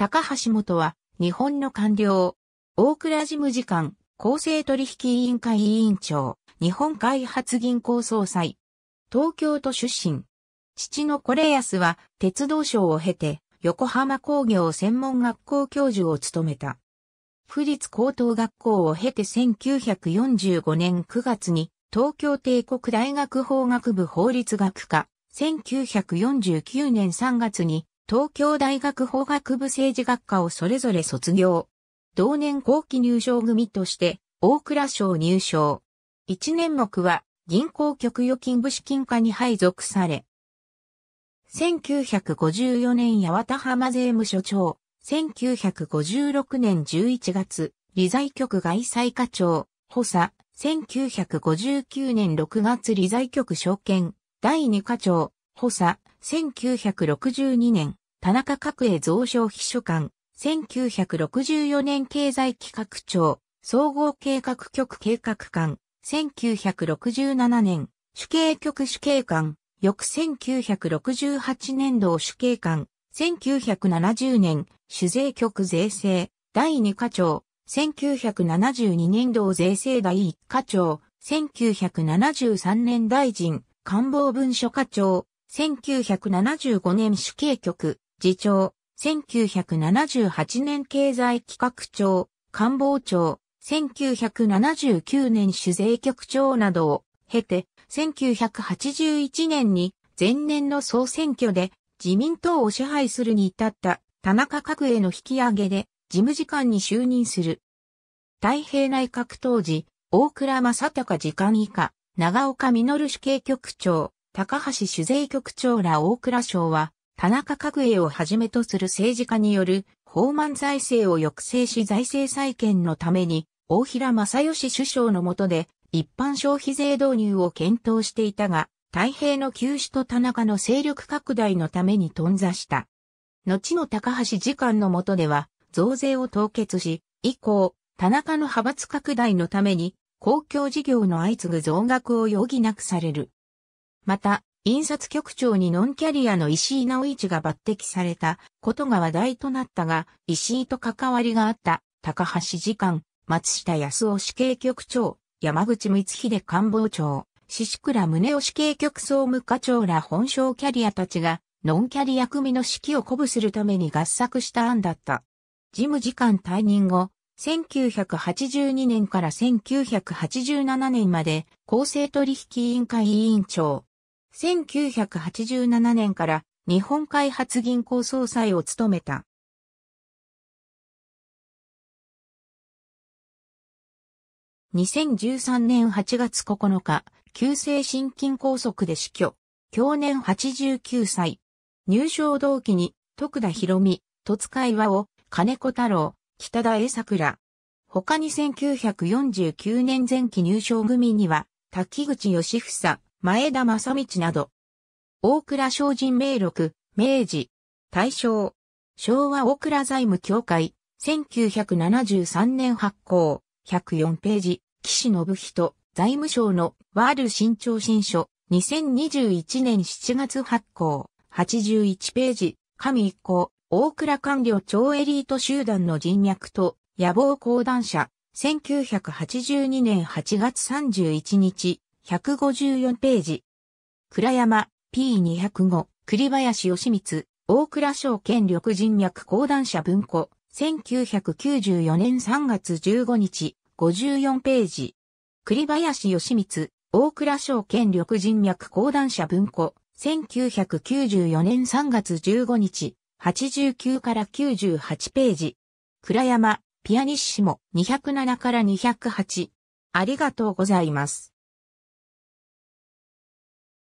高橋元は、日本の官僚、大倉事務次官、公正取引委員会委員長、日本開発銀行総裁、東京都出身。父のコレヤスは、鉄道省を経て、横浜工業専門学校教授を務めた。府立高等学校を経て1945年9月に東京帝国大学法学部法律学科、1949年3月に東京大学法学部政治学科をそれぞれ卒業。同年後期入賞組として、大倉省入賞。一年目は、銀行局預金部資金課に配属され、1954年八幡浜税務所長、1956年11月、理財局外債課長、補佐、1959年6月理財局証券、第2課長、補佐、1962年、田中角栄増商秘書官、1964年経済企画庁、総合計画局計画官、1967年、主計局主計官、翌1968年度主計官、1970年、主税局税制、第2課長、1972年度税制第1課長、1973年大臣、官房文書課長、1975年主計局、次長、1978年経済企画長、官房長、1979年主税局長などを経て、1981年に前年の総選挙で自民党を支配するに至った田中角栄の引き上げで事務次官に就任する。太平内閣当時、大倉正隆次官以下、長岡実主計局長、高橋主税局長ら大蔵省は、田中角栄をはじめとする政治家による、法満財政を抑制し財政再建のために、大平正義首相の下で、一般消費税導入を検討していたが、太平の休止と田中の勢力拡大のために頓挫した。後の高橋次官の下では、増税を凍結し、以降、田中の派閥拡大のために、公共事業の相次ぐ増額を余儀なくされる。また、印刷局長にノンキャリアの石井直一が抜擢されたことが話題となったが、石井と関わりがあった高橋次官、松下康夫死刑局長、山口光秀官房長、子倉宗男死刑局総務課長ら本省キャリアたちが、ノンキャリア組の指揮を鼓舞するために合作した案だった。事務次官退任後、1982年から1987年まで、公正取引委員会委員長、1987年から日本開発銀行総裁を務めた。2013年8月9日、急性心筋梗塞で死去。享年89歳。入賞同期に、徳田博美、戸塚岩尾、金子太郎、北田江桜。他に1949年前期入賞組には、滝口義房、前田正道など。大倉商人名録、明治、大正、昭和大倉財務協会、1973年発行、104ページ、岸信人、財務省のワール新潮新書、2021年7月発行、81ページ、神一行、大倉官僚超エリート集団の人脈と野望講談社、1982年8月31日、154ページ。倉山、P205、栗林義光、大倉省権力人脈講談社文庫、1994年3月15日、54ページ。栗林義光、大倉省権力人脈講談社文庫、1994年3月15日、89から98ページ。倉山、ピアニッシモ、207から208。ありがとうございます。